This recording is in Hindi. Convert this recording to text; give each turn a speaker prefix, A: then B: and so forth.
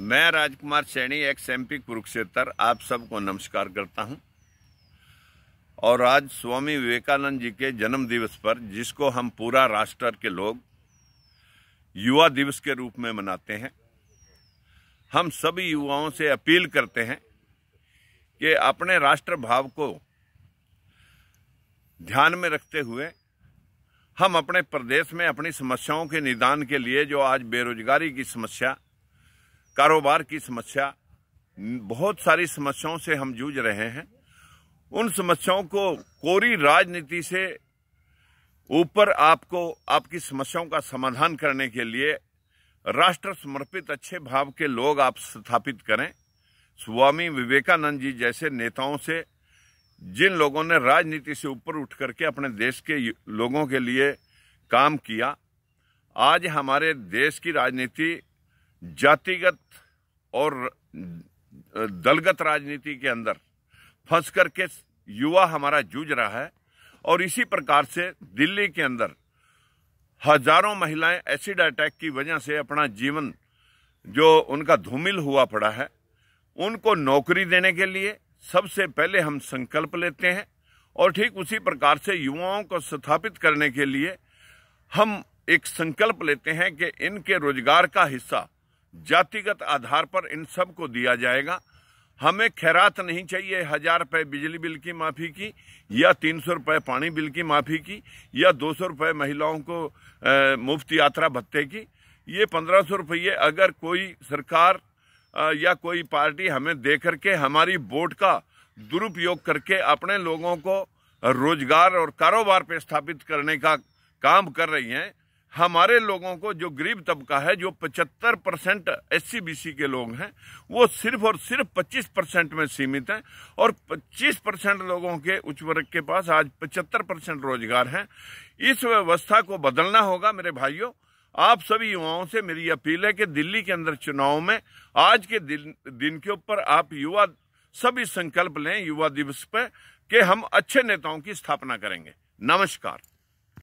A: मैं Rajkumar Saini ex M P Kurukshetra आप सबको नमस्कार करता हूं और आज स्वामी विवेकानंद जी के जन्म दिवस पर जिसको हम पूरा राष्ट्र के लोग युवा दिवस के रूप में मनाते हैं हम सभी युवाओं से अपील करते हैं कि अपने राष्ट्र भाव को ध्यान में रखते हुए हम अपने प्रदेश में अपनी समस्याओं के निदान के लिए जो आज बेरोजगारी की समस्या कारोबार की समस्या बहुत सारी समस्याओं से हम जूझ रहे हैं उन समस्याओं को कोरी राजनीति से ऊपर आपको आपकी समस्याओं का समाधान करने के लिए राष्ट्र समर्पित अच्छे भाव के लोग आप स्थापित करें स्वामी विवेकानंद जी जैसे नेताओं से जिन लोगों ने राजनीति से ऊपर उठ करके अपने देश के लोगों के लिए काम किया आज हमारे देश की राजनीति जातिगत और दलगत राजनीति के अंदर फंस करके युवा हमारा जूझ रहा है और इसी प्रकार से दिल्ली के अंदर हजारों महिलाएं एसिड अटैक की वजह से अपना जीवन जो उनका धूमिल हुआ पड़ा है उनको नौकरी देने के लिए सबसे पहले हम संकल्प लेते हैं और ठीक उसी प्रकार से युवाओं को स्थापित करने के लिए हम एक संकल्प लेते हैं कि इनके रोजगार का हिस्सा जातिगत आधार पर इन सब को दिया जाएगा हमें खैरात नहीं चाहिए हजार रुपये बिजली बिल की माफ़ी की या तीन सौ रुपये पानी बिल की माफ़ी की या दो सौ रुपये महिलाओं को आ, मुफ्त यात्रा भत्ते की ये पंद्रह सौ रुपये अगर कोई सरकार आ, या कोई पार्टी हमें दे करके हमारी वोट का दुरुपयोग करके अपने लोगों को रोजगार और कारोबार पर स्थापित करने का काम कर रही हैं हमारे लोगों को जो गरीब तबका है जो 75 परसेंट एस सी के लोग हैं वो सिर्फ और सिर्फ 25 परसेंट में सीमित हैं और 25 परसेंट लोगों के उच्च वर्ग के पास आज 75 परसेंट रोजगार हैं इस व्यवस्था को बदलना होगा मेरे भाइयों आप सभी युवाओं से मेरी अपील है कि दिल्ली के अंदर चुनाव में आज के दिन दिन के ऊपर आप युवा सभी संकल्प लें युवा दिवस पर कि हम अच्छे नेताओं की स्थापना करेंगे नमस्कार